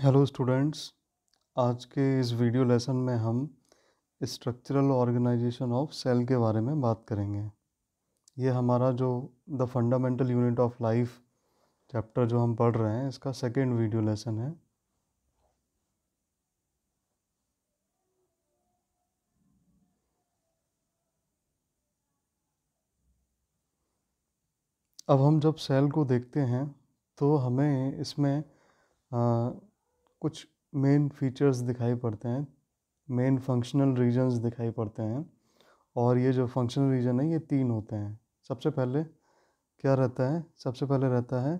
Hello students आज के इस वीडियो लेसन में हम स्ट्रक्चरल ऑर्गेनाइजेशन ऑफ सेल के बारे में बात करेंगे ये हमारा जो the fundamental unit of life chapter जो हम पढ़ रहे हैं इसका सेकेंड वीडियो लेसन है अब हम जब सेल को देखते हैं तो हमें इसमें कुछ मेन फीचर्स दिखाई पड़ते हैं मेन फंक्शनल रीजन्स दिखाई पड़ते हैं और ये जो फंक्शनल रीजन है ये तीन होते हैं सबसे पहले क्या रहता है सबसे पहले रहता है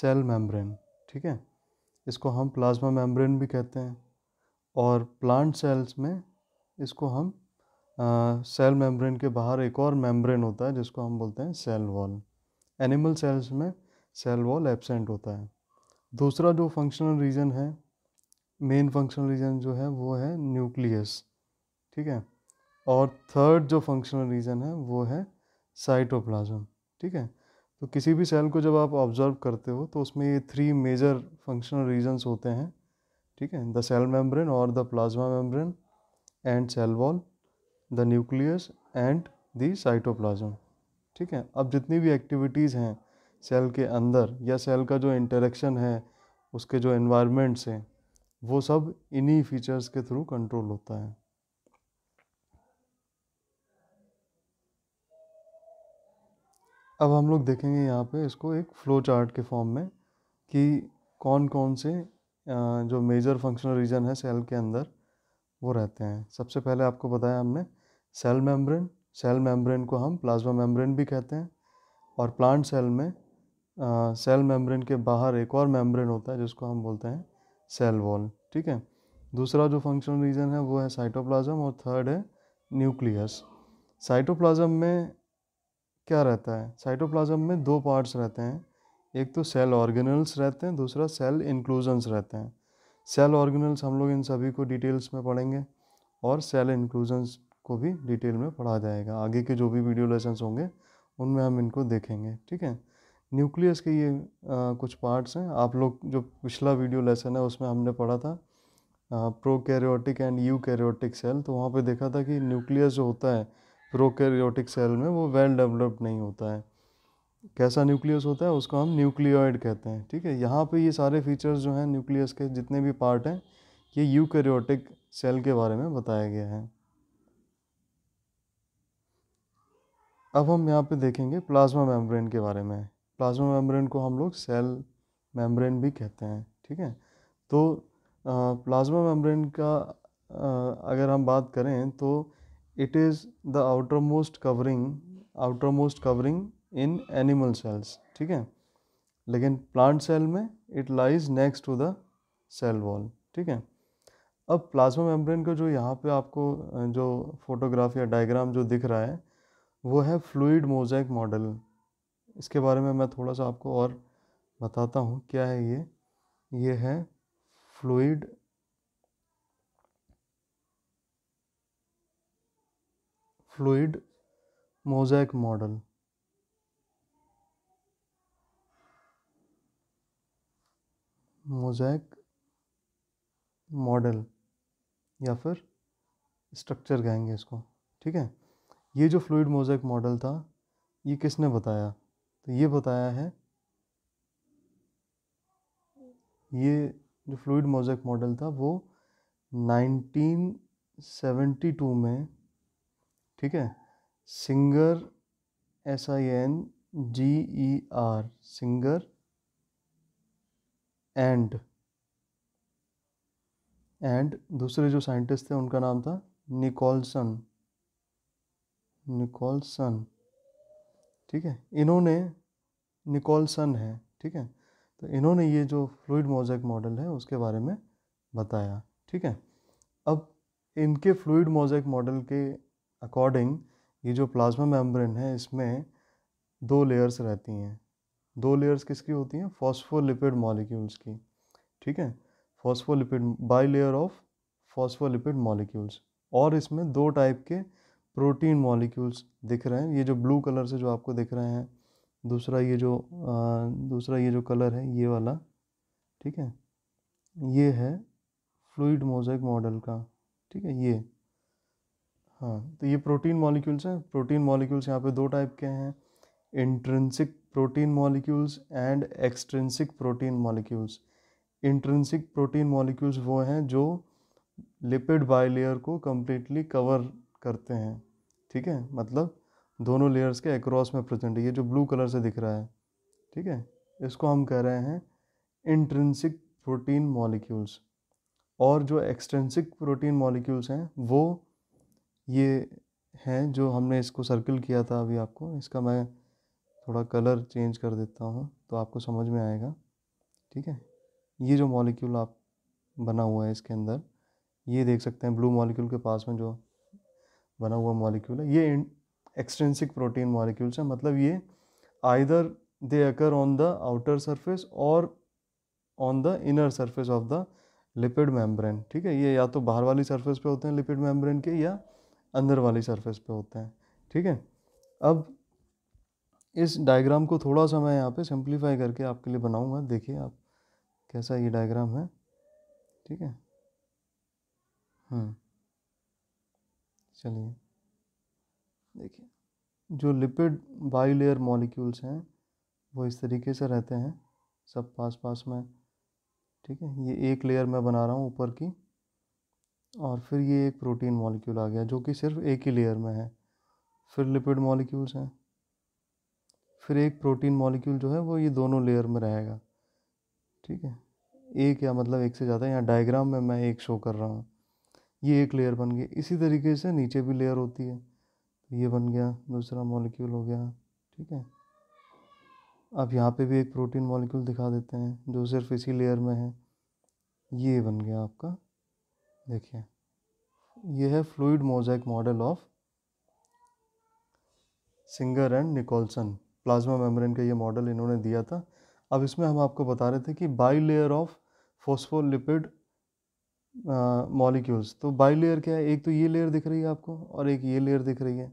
सेल मेम्ब्रेन ठीक है इसको हम प्लाज्मा मेम्ब्रेन भी कहते हैं और प्लांट सेल्स में इसको हम आ, सेल मेम्ब्रेन के बाहर एक और मेम्ब्रेन होता है जिसको हम बोलते हैं सेल वॉल एनिमल सेल्स में सेल वॉल एबसेंट होता है दूसरा जो फंक्शनल रीजन है मेन फंक्शनल रीजन जो है वो है न्यूक्लियस ठीक है और थर्ड जो फंक्शनल रीजन है वो है साइटोप्लाज्म ठीक है तो किसी भी सेल को जब आप ऑब्जर्व करते हो तो उसमें ये थ्री मेजर फंक्शनल रीजन्स होते हैं ठीक है द सेल मेम्ब्रेन और the plasma membrane and cell wall the nucleus and the cytoplasm ठीक है अब जितनी भी एक्टिविटीज़ हैं सेल के अंदर या सेल का जो इंटरेक्शन है उसके जो इन्वायरमेंट्स हैं वो सब इन्हीं फीचर्स के थ्रू कंट्रोल होता है अब हम लोग देखेंगे यहाँ पे इसको एक फ्लो चार्ट के फॉर्म में कि कौन कौन से जो मेजर फंक्शनल रीजन है सेल के अंदर वो रहते हैं सबसे पहले आपको बताया हमने सेल मेम्ब्रेन सेल मेम्ब्रेन को हम प्लाज्मा मेम्ब्रेन भी कहते हैं और प्लांट सेल में सेल मेम्ब्रेन के बाहर एक और मेम्ब्रेन होता है जिसको हम बोलते हैं सेल वॉल ठीक है दूसरा जो फंक्शनल रीजन है वो है साइटोप्लाज्म और थर्ड है न्यूक्लियस साइटोप्लाज्म में क्या रहता है साइटोप्लाज्म में दो पार्ट्स रहते हैं एक तो सेल ऑर्गेनल्स रहते हैं दूसरा सेल इंक्लूजन्स रहते हैं सेल ऑर्गेनल्स हम लोग इन सभी को डिटेल्स में पढ़ेंगे और सेल इंक्लूजन्स को भी डिटेल में पढ़ा जाएगा आगे के जो भी वीडियो लेसन्स होंगे उनमें हम इनको देखेंगे ठीक है न्यूक्लियस के ये आ, कुछ पार्ट्स हैं आप लोग जो पिछला वीडियो लेसन है उसमें हमने पढ़ा था prokaryotic and eukaryotic cell तो वहाँ पे देखा था कि न्यूक्लियस जो होता है प्रो कैरियोटिक सेल में वो वेल डेवलप्ड नहीं होता है कैसा न्यूक्लियस होता है उसको हम न्यूक्लियोइड कहते हैं ठीक है यहाँ पे ये सारे फीचर्स जो हैं न्यूक्लियस के जितने भी पार्ट हैं ये यूकैरियोटिक सेल के बारे में बताया गया है अब हम यहाँ पे देखेंगे प्लाज्मा मेम्ब्रेन के बारे में प्लाज्मा मेम्ब्रेन को हम लोग सेल मेम्ब्रेन भी कहते हैं ठीक है तो प्लाज्मा मेम्ब्रेन का आ, अगर हम बात करें तो it is the outermost covering outermost covering in animal cells ठीक है लेकिन प्लांट सेल में it lies next to the cell wall ठीक है अब प्लाज्मा मेम्ब्रेन का जो यहाँ पे आपको जो फोटोग्राफ या डायग्राम जो दिख रहा है वो है फ्लूइड मोजैक मॉडल इसके बारे में मैं थोड़ा सा आपको और बताता हूँ क्या है ये ये है fluid fluid mosaic model mosaic model या फिर स्ट्रक्चर कहेंगे इसको ठीक है ये जो फ्लूड मोजैक मॉडल था ये किसने बताया तो ये बताया है ये जो फ्लूड मोजेक मॉडल था वो 1972 में ठीक है Singer S I N G E R Singer and and दूसरे जो साइंटिस्ट थे उनका नाम था निकोलसन निकोलसन ठीक है इन्होंने निकोलसन है ठीक है तो इन्होंने ये जो फ्लूड मोजैक मॉडल है उसके बारे में बताया ठीक है अब इनके फ्लूड मोजैक मॉडल के अकॉर्डिंग ये जो प्लाज्मा मेम्ब्रेन है इसमें दो लेयर्स रहती हैं दो लेयर्स किसकी होती हैं फॉस्फोलिपिड मॉलिक्यूल्स की ठीक है phospholipid bilayer of phospholipid molecules और इसमें दो टाइप के प्रोटीन मॉलिक्यूल्स दिख रहे हैं ये जो ब्लू कलर से जो आपको दिख रहे हैं दूसरा ये जो आ, दूसरा ये जो कलर है ये वाला ठीक है ये है फ्लूड मोज़ाइक मॉडल का ठीक है ये हाँ तो ये प्रोटीन मॉलिक्यूल्स हैं प्रोटीन मॉलिक्यूल्स यहाँ पे दो टाइप के हैं intrinsic protein molecules and extrinsic protein molecules intrinsic protein molecules वो हैं जो लिपिड बाइलेयर को कम्प्लीटली कवर करते हैं ठीक है मतलब दोनों लेयर्स के एक्रॉस में प्रेजेंट है ये जो ब्लू कलर से दिख रहा है ठीक है इसको हम कह रहे हैं इंट्रेंसिक प्रोटीन मॉलिक्यूल्स और जो एक्सट्रेंसिक प्रोटीन मॉलिक्यूल्स हैं वो ये हैं जो हमने इसको सर्कल किया था अभी आपको इसका मैं थोड़ा कलर चेंज कर देता हूँ तो आपको समझ में आएगा ठीक है ये जो मॉलिक्यूल आप बना हुआ है इसके अंदर ये देख सकते हैं ब्लू मॉलिक्यूल के पास में जो बना हुआ मॉलिक्यूल है ये एक्सटेंसिक प्रोटीन मॉलिक्यूल्स हैं मतलब ये either they occur on the outer surface और on the inner surface of the lipid membrane ठीक है ये या तो बाहर वाली सरफेस पे होते हैं लिपिड मेम्ब्रेन के या अंदर वाली सरफेस पे होते हैं ठीक है अब इस डायग्राम को थोड़ा सा मैं यहाँ पे सिंप्लीफाई करके आपके लिए बनाऊंगा देखिए आप कैसा ये डायग्राम है ठीक है हम्म चलिए देखिए जो लिपिड बाई लेयर मॉलिक्यूल्स हैं वो इस तरीके से रहते हैं सब पास पास में ठीक है ये एक लेयर में बना रहा हूँ ऊपर की और फिर ये एक प्रोटीन मॉलिक्यूल आ गया जो कि सिर्फ एक ही लेयर में है फिर लिपिड मॉलिक्यूल्स हैं फिर एक प्रोटीन मॉलिक्यूल जो है वो ये दोनों लेयर में रहेगा ठीक है एक या मतलब एक से ज़्यादा यहाँ डायग्राम में मैं एक शो कर रहा हूँ ये एक लेयर बन गई इसी तरीके से नीचे भी लेयर होती है तो ये बन गया दूसरा मॉलिक्यूल हो गया ठीक है अब यहाँ पे भी एक प्रोटीन मॉलिक्यूल दिखा देते हैं जो सिर्फ इसी लेयर में है ये बन गया आपका देखिए ये है fluid mosaic model of Singer and Nicolson plasma membrane का ये मॉडल इन्होंने दिया था अब इसमें हम आपको बता रहे थे कि bilayer of phospholipid molecules तो बाई लेयर क्या है एक तो ये लेयर दिख रही है आपको और एक ये लेयर दिख रही है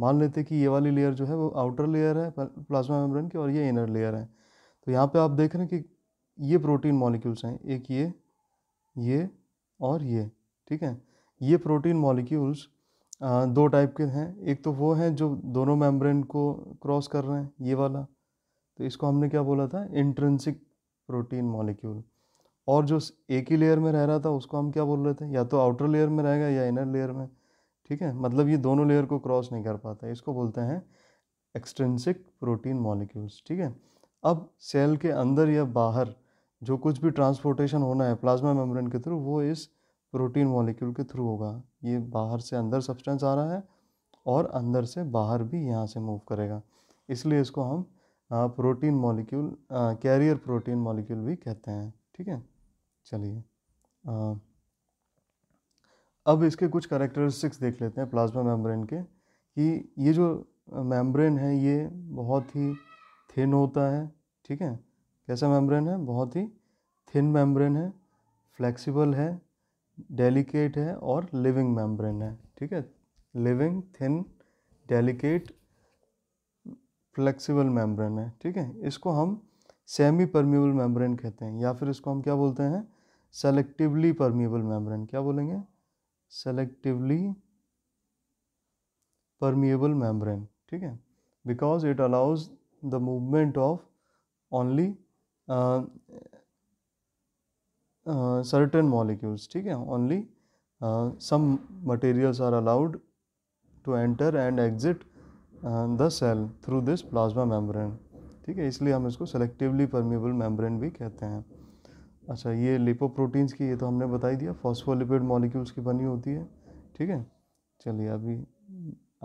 मान लेते हैं कि ये वाली लेयर जो है वो आउटर लेयर है प्लाज्मा मेम्ब्रेन की और ये इनर लेयर है तो यहाँ पे आप देख रहे हैं कि ये प्रोटीन मॉलिक्यूल्स हैं एक ये ये और ये ठीक है ये प्रोटीन मॉलिक्यूल्स दो टाइप के हैं एक तो वो हैं जो दोनों मेम्ब्रेन को क्रॉस कर रहे हैं ये वाला तो इसको हमने क्या बोला था इंट्रेंसिक प्रोटीन मॉलिक्यूल और जो एक ही लेयर में रह रहा था उसको हम क्या बोल रहे थे या तो आउटर लेयर में रहेगा या इनर लेयर में ठीक है मतलब ये दोनों लेयर को क्रॉस नहीं कर पाता इसको बोलते हैं एक्सटेंसिक प्रोटीन मॉलिक्यूल्स ठीक है अब सेल के अंदर या बाहर जो कुछ भी ट्रांसपोर्टेशन होना है प्लाज्मा मेम्ब्रेन के थ्रू वो इस प्रोटीन मॉलिक्यूल के थ्रू होगा ये बाहर से अंदर सब्सटेंस आ रहा है और अंदर से बाहर भी यहाँ से मूव करेगा इसलिए इसको हम protein molecule carrier protein molecule भी कहते हैं ठीक है चलिए अब इसके कुछ करेक्टरिस्टिक्स देख लेते हैं प्लाज्मा मेम्ब्रेन के कि ये जो मेम्ब्रेन है ये बहुत ही थिन होता है ठीक है कैसा मेम्ब्रेन है बहुत ही थिन मेम्ब्रेन है फ्लेक्सिबल है डेलिकेट है और लिविंग मेम्ब्रेन है ठीक है living thin delicate flexible membrane है ठीक है इसको हम सेमी परमिएबल मेम्ब्रेन कहते हैं या फिर इसको हम क्या बोलते हैं सेलेक्टिवली परमिएबल मेम्ब्रेन क्या बोलेंगे सेलेक्टिवली परमिएबल मेम्ब्रेन ठीक है because it allows the movement of only certain molecules ठीक है only some materials are allowed to enter and exit the cell through this plasma membrane ठीक है इसलिए हम इसको सेलेक्टिवली परमेबल मेम्ब्रेन भी कहते हैं अच्छा ये लिपोप्रोटीन्स की ये तो हमने बता ही दिया फॉस्फोलिपिड मॉलिक्यूल्स की बनी होती है ठीक है चलिए अभी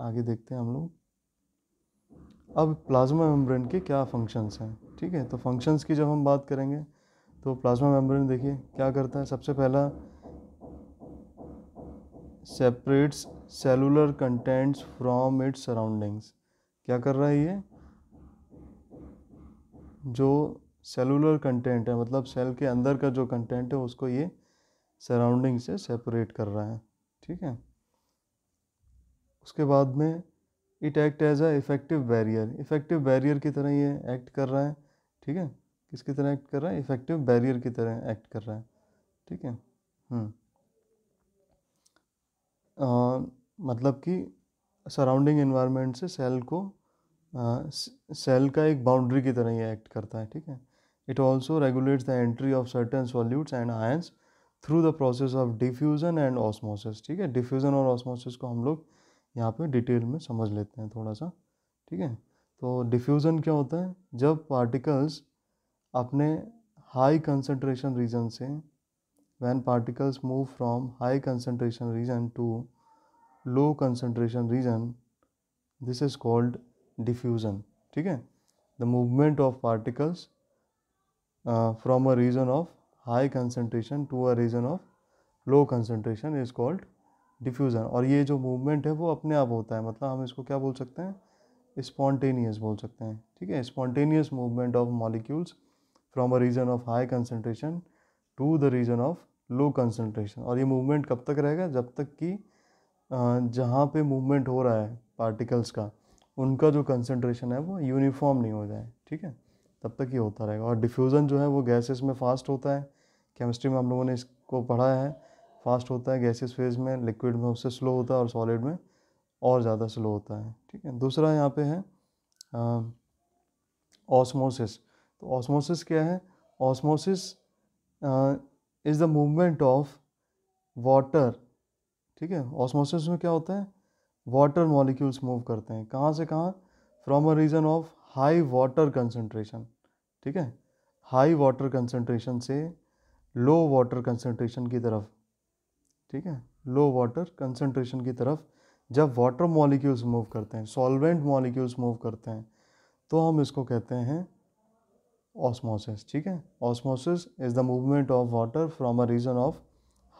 आगे देखते हैं हम लोग अब प्लाज्मा मेम्ब्रेन के क्या फंक्शंस हैं ठीक है तो फंक्शंस की जब हम बात करेंगे तो प्लाज्मा मेम्ब्रेन देखिए क्या करता है सबसे पहला separates cellular contents from its surroundings क्या कर रहा है ये जो सेलुलर कंटेंट है मतलब सेल के अंदर का जो कंटेंट है उसको ये सराउंडिंग से सेपरेट कर रहा है ठीक है उसके बाद में it act as a effective barrier effective barrier की तरह ये एक्ट कर रहा है ठीक है किसकी तरह एक्ट कर रहा है इफेक्टिव बैरियर की तरह एक्ट कर रहा है ठीक है आ, हम्म। मतलब कि सराउंडिंग एनवायरनमेंट से सेल को सेल का एक बाउंड्री की तरह ये एक्ट करता है ठीक है it also regulates the entry of certain solutes and ions through the process of diffusion and osmosis ठीक है डिफ्यूज़न और ऑस्मोसिस को हम लोग यहाँ पे डिटेल में समझ लेते हैं थोड़ा सा ठीक है तो डिफ्यूज़न क्या होता है जब पार्टिकल्स अपने हाई कंसनट्रेशन रीजन से when particles move from high concentration region to low concentration region this is called diffusion ठीक है the movement of particles from a region of high concentration to a region of low concentration is called diffusion और ये जो movement है वो अपने आप होता है मतलब हम इसको क्या बोल सकते हैं स्पॉन्टेनियस बोल सकते हैं ठीक है spontaneous movement of molecules from a region of high concentration to the region of low concentration और ये मूवमेंट कब तक रहेगा जब तक कि uh, जहाँ पे मूवमेंट हो रहा है पार्टिकल्स का उनका जो कंसनट्रेशन है वो यूनिफॉर्म नहीं हो जाए ठीक है तब तक ये होता रहेगा और डिफ्यूज़न जो है वो गैसेस में फास्ट होता है केमिस्ट्री में हम लोगों ने इसको पढ़ा है फास्ट होता है गैसेस फेज में लिक्विड में उससे स्लो होता है और सॉलिड में और ज़्यादा स्लो होता है ठीक है दूसरा यहाँ पे है ऑस्मोसिस तो ऑस्मोसिस क्या है osmosis is the movement of water ठीक है ऑस्मोसिस में क्या होता है वाटर मॉलिक्यूल्स मूव करते हैं कहाँ से कहाँ from a region of high water concentration ठीक है हाई वाटर कंसनट्रेशन से लो वाटर कंसनट्रेशन की तरफ ठीक है लो वाटर कंसनट्रेशन की तरफ जब वाटर मॉलिक्यूल्स मूव करते हैं सॉल्वेंट मॉलिक्यूल्स मूव करते हैं तो हम इसको कहते हैं ऑस्मोसिस ठीक है osmosis is the movement of water from a region of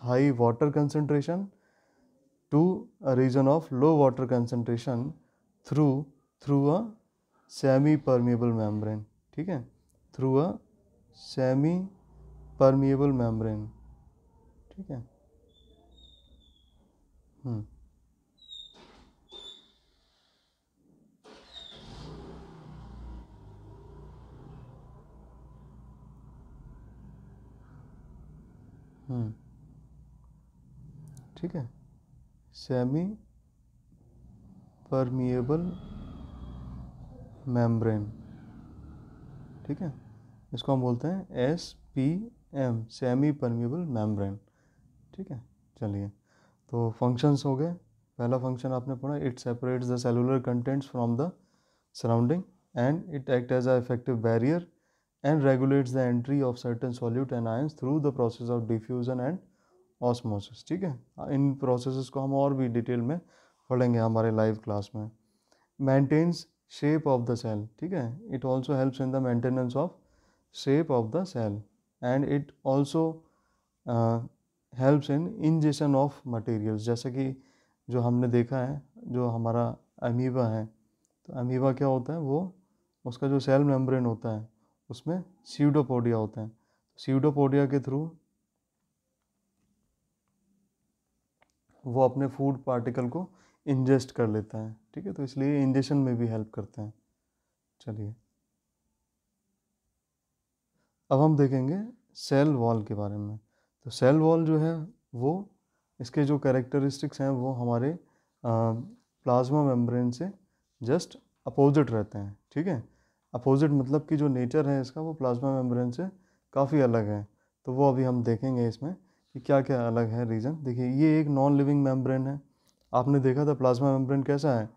high water concentration to a region of low water concentration through through a semi permeable membrane ठीक है through a semi permeable membrane ठीक है हम्म ठीक है semi permeable membrane ठीक है इसको हम बोलते हैं S P M semi permeable membrane ठीक है चलिए तो फंक्शंस हो गए पहला फंक्शन आपने पढ़ा it separates the cellular contents from the surrounding and it act as a effective barrier and regulates the entry of certain solute and ions through the process of diffusion and osmosis ठीक है हाँ, in process को हम और भी detail में पढ़ेंगे हमारे लाइव क्लास में maintains shape of the cell ठीक है it also helps in the maintenance of shape of the cell and it also helps in ingestion of materials जैसे कि जो हमने देखा है जो हमारा अमीबा है तो अमीबा क्या होता है वो उसका जो सेल मेम्ब्रेन होता है उसमें सीडोपोडिया होता है सीडोपोडिया के थ्रू वो अपने फूड पार्टिकल को इंजेस्ट कर लेता है ठीक है तो इसलिए इंजेशन में भी हेल्प करते हैं चलिए अब हम देखेंगे सेल वॉल के बारे में तो सेल वॉल जो है वो इसके जो कैरेक्टरिस्टिक्स हैं वो हमारे प्लाज्मा मेम्ब्रेन से जस्ट अपोजिट रहते हैं ठीक है अपोजिट मतलब कि जो नेचर है इसका वो प्लाज्मा मेम्ब्रेन से काफ़ी अलग है तो वो अभी हम देखेंगे इसमें कि क्या क्या अलग है रीज़न देखिए ये एक नॉन लिविंग मेम्ब्रेन है आपने देखा था प्लाज्मा मेम्ब्रेन कैसा है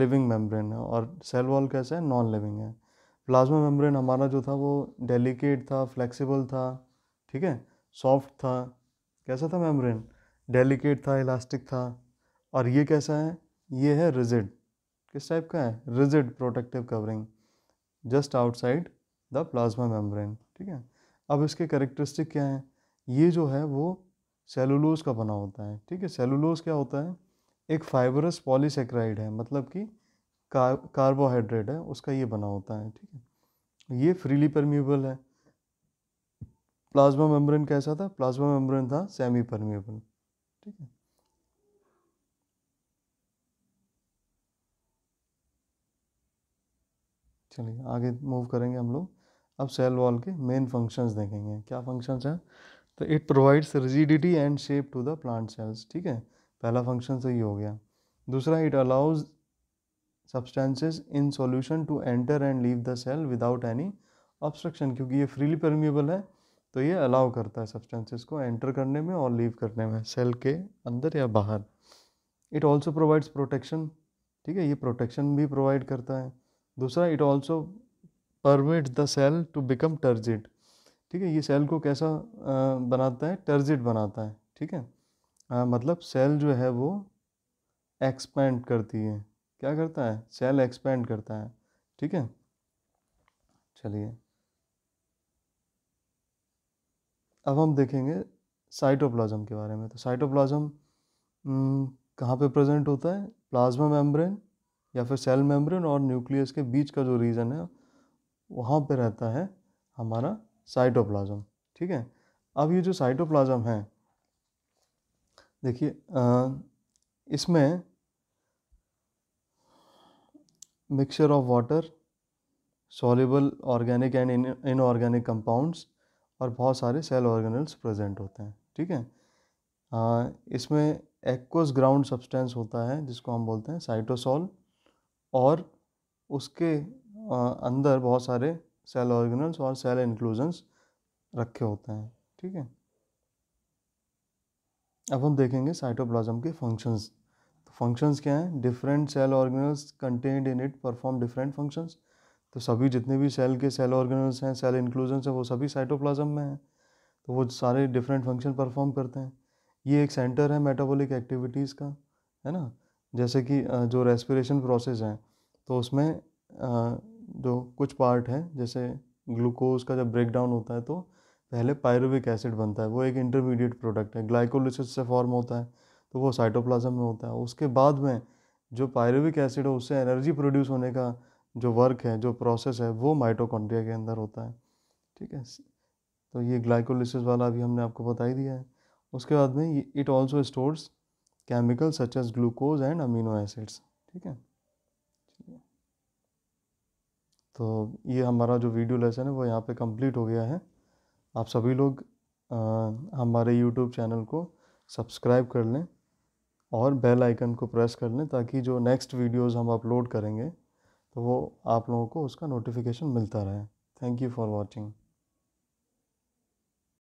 लिविंग मेम्ब्रेन है और सेल वॉल कैसा है नॉन लिविंग है प्लाज्मा मेम्ब्रेन हमारा जो था वो डेलिकेट था फ्लेक्सिबल था ठीक है सॉफ्ट था कैसा था मेम्ब्रेन डेलिकेट था इलास्टिक था और ये कैसा है ये है रिजिड किस टाइप का है rigid protective covering just outside the plasma membrane ठीक है अब इसके करेक्टरिस्टिक क्या हैं ये जो है वो सेलुलोज का बना होता है ठीक है सेलुलोज क्या होता है एक फाइबरस पॉलीसेक्राइड है मतलब कि कार, कार्बोहाइड्रेट है उसका ये बना होता है ठीक है ये फ्रीली परम्यूबल है प्लाज्मा मेम्ब्रेन कैसा था प्लाज्मा मेम्ब्रेन था सेमी परम्यूबल ठीक है चलिए आगे मूव करेंगे हम लोग अब सेल वॉल के मेन फंक्शंस देखेंगे क्या फंक्शंस हैं तो it provides rigidity and shape to the plant cells ठीक है पहला फंक्शन सही हो गया दूसरा it allows substances in solution to enter and leave the cell without any obstruction क्योंकि ये फ्रीली परमिएबल है तो ये अलाउ करता है सब्सटेंसेस को एंटर करने में और लीव करने में सेल के अंदर या बाहर इट ऑल्सो प्रोवाइड्स प्रोटेक्शन ठीक है ये प्रोटेक्शन भी प्रोवाइड करता है दूसरा it also permit the cell to become turgid ठीक है ये सेल को कैसा बनाता है टर्जिट बनाता है ठीक है आ, मतलब सेल जो है वो एक्सपेंड करती है क्या करता है सेल एक्सपेंड करता है ठीक है चलिए अब हम देखेंगे साइटोप्लाज्म के बारे में तो साइटोप्लाज्म कहाँ पे प्रेजेंट होता है प्लाज्मा मेम्ब्रेन या फिर सेल मेम्ब्रेन और न्यूक्लियस के बीच का जो रीजन है वहाँ पे रहता है हमारा साइटोप्लाज्म ठीक है अब ये जो साइटोप्लाज्म है देखिए इसमें mixture of water soluble organic and inorganic compounds और बहुत सारे सेल ऑर्गेनल्स प्रेजेंट होते हैं ठीक है आ, इसमें एक्वस ग्राउंड सब्सटेंस होता है जिसको हम बोलते हैं साइटोसॉल और उसके आ, अंदर बहुत सारे सेल ऑर्गेनल्स और सेल इंक्लूजन्स रखे होते हैं ठीक है अब हम देखेंगे साइटोप्लाज्म के फंक्शंस तो फंक्शंस क्या हैं different cell organelles contained in it perform different functions तो सभी जितने भी सेल के सेल ऑर्गेनल्स हैं सेल इंक्लूजन्स हैं वो सभी साइटोप्लाज्म में हैं तो वो सारे डिफरेंट फंक्शन परफॉर्म करते हैं ये एक सेंटर है मेटाबॉलिक एक्टिविटीज़ का है ना जैसे कि जो रेस्पिरेशन प्रोसेस है तो उसमें जो कुछ पार्ट हैं जैसे ग्लूकोज का जब ब्रेक डाउन होता है तो पहले पायरुविक एसिड बनता है वो एक इंटरमीडिएट प्रोडक्ट है ग्लाइकोलिसिस से फॉर्म होता है तो वो साइटोप्लाज्म में होता है उसके बाद में जो पायरुविक एसिड है उससे एनर्जी प्रोड्यूस होने का जो वर्क है जो प्रोसेस है वो माइटोकॉन्ड्रिया के अंदर होता है ठीक है तो ये ग्लाइकोलिसिस वाला अभी हमने आपको बता ही दिया है उसके बाद में it also stores chemical such as glucose and amino acids ठीक है तो ये हमारा जो वीडियो लेसन है वो यहाँ पे कंप्लीट हो गया है आप सभी लोग आ, हमारे यूट्यूब चैनल को सब्सक्राइब कर लें और बेल आइकन को प्रेस कर लें ताकि जो नेक्स्ट वीडियोस हम अपलोड करेंगे तो वो आप लोगों को उसका नोटिफिकेशन मिलता रहे थैंक यू फॉर वॉचिंग